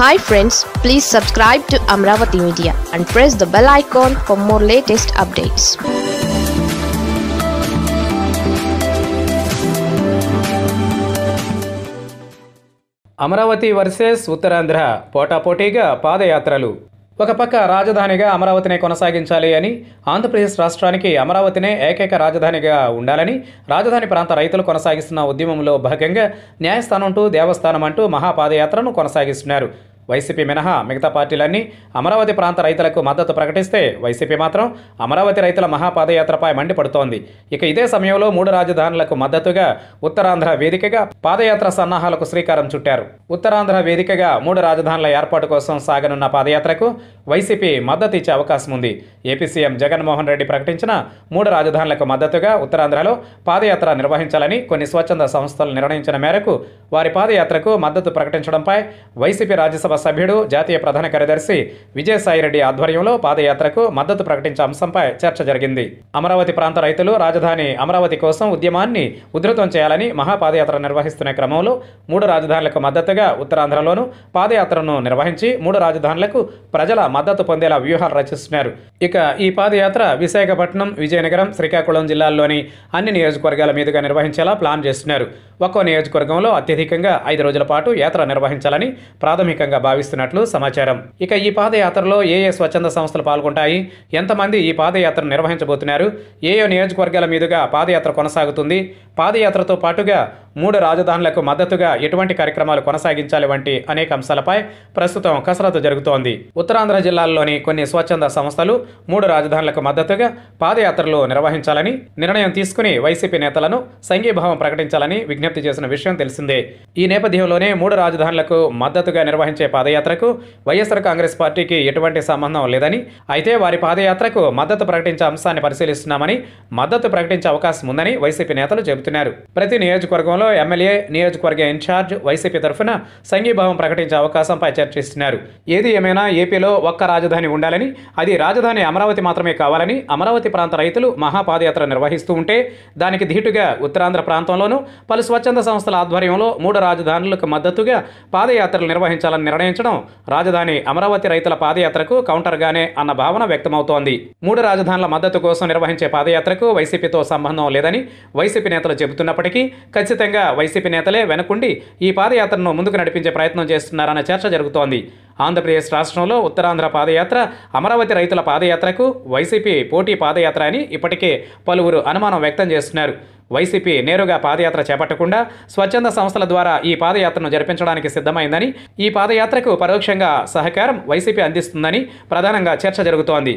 hi friends please subscribe to Amaravati media and press the bell icon for more latest updates Amaravati versus Uttarandhra పోటాపోటీగా పాదయాత్రలు ఒక పక్క రాజధానిగా అమరావతినే కొనసాగించాలి అని ఆంధ్రప్రదేశ్ రాష్ట్రానికి అమరావతినే ఏకైక రాజధానిగా ఉండాలని రాజధాని ప్రాంత రైతులు కొనసాగిస్తున్న ఉద్యమంలో భాగంగా న్యాయస్థానం టు దేవస్థానం అంటూ మహాపాదయాత్రను కొనసాగిస్తున్నారు వైసీపీ మినహా మిగతా పార్టీలన్నీ అమరావతి ప్రాంత రైతులకు మద్దతు ప్రకటిస్తే వైసీపీ మాత్రం అమరావతి రైతుల మహాపాదయాత్రపై మండిపడుతోంది ఇక ఇదే సమయంలో మూడు రాజధానులకు మద్దతుగా ఉత్తరాంధ్ర వేదికగా పాదయాత్ర సన్నాహాలకు శ్రీకారం చుట్టారు ఉత్తరాంధ్ర వేదికగా మూడు రాజధానుల ఏర్పాటు కోసం సాగనున్న పాదయాత్రకు వైసీపీ మద్దతు ఇచ్చే అవకాశం ఉంది ఏపీ సీఎం జగన్మోహన్ రెడ్డి ప్రకటించిన మూడు రాజధానులకు మద్దతుగా ఉత్తరాంధ్రలో పాదయాత్ర నిర్వహించాలని కొన్ని స్వచ్ఛంద సంస్థలు నిర్ణయించిన మేరకు వారి పాదయాత్రకు మద్దతు ప్రకటించడంపై వైసీపీ రాజ్యసభ సభ్యుడు జాతీయ ప్రధాన కార్యదర్శి విజయసాయిరెడ్డి ఆధ్వర్యంలో పాదయాత్రకు మద్దతు ప్రకటించే అంశంపై చర్చ జరిగింది అమరావతి ప్రాంత రైతులు రాజధాని అమరావతి కోసం ఉద్యమాన్ని ఉధృతం చేయాలని మహాపాదయాత్ర నిర్వహిస్తున్న క్రమంలో మూడు రాజధానులకు మద్దతుగా ఉత్తరాంధ్రలోనూ పాదయాత్రను నిర్వహించి మూడు రాజధానులకు ప్రజల మద్దతు పొందేలా వ్యూహాలు రచిస్తున్నారు ఇక ఈ పాదయాత్ర విశాఖపట్నం విజయనగరం శ్రీకాకుళం జిల్లాల్లోని అన్ని నియోజకవర్గాల మీదుగా నిర్వహించేలా ప్లాన్ చేస్తున్నారు ఒక్కో నియోజకవర్గంలో అత్యధికంగా ఐదు రోజుల పాటు యాత్ర నిర్వహించాలని ప్రాథమికంగా భావిస్తున్నట్లు సమాచారం ఇక ఈ పాదయాత్రలో ఏ ఏ స్వచ్ఛంద సంస్థలు పాల్గొంటాయి ఎంతమంది ఈ పాదయాత్ర నిర్వహించబోతున్నారు ఏ నియోజకవర్గాల మీదుగా పాదయాత్ర కొనసాగుతుంది పాదయాత్రతో పాటుగా మూడు రాజధానులకు మద్దతుగా ఎటువంటి కార్యక్రమాలు కొనసాగించాలి వంటి అనేక అంశాలపై ప్రస్తుతం కసరత్తు జరుగుతోంది ఉత్తరాంధ్ర జిల్లాల్లోని కొన్ని స్వచ్ఛంద సంస్థలు మూడు రాజధానులకు మద్దతుగా పాదయాత్రలు నిర్వహించాలని నిర్ణయం తీసుకుని వైసీపీ నేతలను సంఘీభావం ప్రకటించాలని విజ్ఞప్తి చేసిన విషయం తెలిసిందే ఈ నేపథ్యంలోనే మూడు రాజధానులకు మద్దతుగా నిర్వహించే పాదయాత్రకు వైఎస్ఆర్ కాంగ్రెస్ పార్టీకి ఎటువంటి సంబంధం లేదని అయితే వారి పాదయాత్రకు మద్దతు ప్రకటించే అంశాన్ని పరిశీలిస్తున్నామని మద్దతు ప్రకటించే అవకాశం ఉందని వైసీపీ నేతలు చెబుతున్నారు ప్రతి నియోజకవర్గంలో సభలో ఎమ్మెల్యే నియోజకవర్గ ఇన్ఛార్జ్ వైసీపీ తరఫున సంఘీభావం ప్రకటించే అవకాశంపై చర్చిస్తున్నారు ఏది ఏమైనా ఏపీలో ఒక్క రాజధాని ఉండాలని అది రాజధాని అమరావతి మాత్రమే కావాలని అమరావతి ప్రాంత రైతులు మహాపాదయాత్ర నిర్వహిస్తూ ఉంటే దానికి ధీటుగా ఉత్తరాంధ్ర ప్రాంతంలోనూ పలు స్వచ్ఛంద సంస్థల ఆధ్వర్యంలో మూడు రాజధానులకు మద్దతుగా పాదయాత్రలు నిర్వహించాలని నిర్ణయించడం రాజధాని అమరావతి రైతుల పాదయాత్రకు కౌంటర్గానే అన్న భావన వ్యక్తమవుతోంది మూడు రాజధానుల మద్దతు కోసం నిర్వహించే పాదయాత్రకు వైసీపీతో సంబంధం లేదని వైసీపీ నేతలు చెబుతున్నప్పటికీ ఖచ్చితంగా ముఖ్యంగా వైసీపీ నేతలే వెనకుండి ఈ పాదయాత్రను ముందుకు నడిపించే ప్రయత్నం చేస్తున్నారన్న చర్చ జరుగుతోంది ఆంధ్రప్రదేశ్ రాష్ట్రంలో ఉత్తరాంధ్ర పాదయాత్ర అమరావతి రైతుల పాదయాత్రకు వైసీపీ పోటీ పాదయాత్ర అని ఇప్పటికే పలువురు అనుమానం వ్యక్తం చేస్తున్నారు వైసీపీ నేరుగా పాదయాత్ర చేపట్టకుండా స్వచ్ఛంద సంస్థల ద్వారా ఈ పాదయాత్రను జరిపించడానికి సిద్ధమైందని ఈ పాదయాత్రకు పరోక్షంగా సహకారం వైసీపీ అందిస్తుందని ప్రధానంగా చర్చ జరుగుతోంది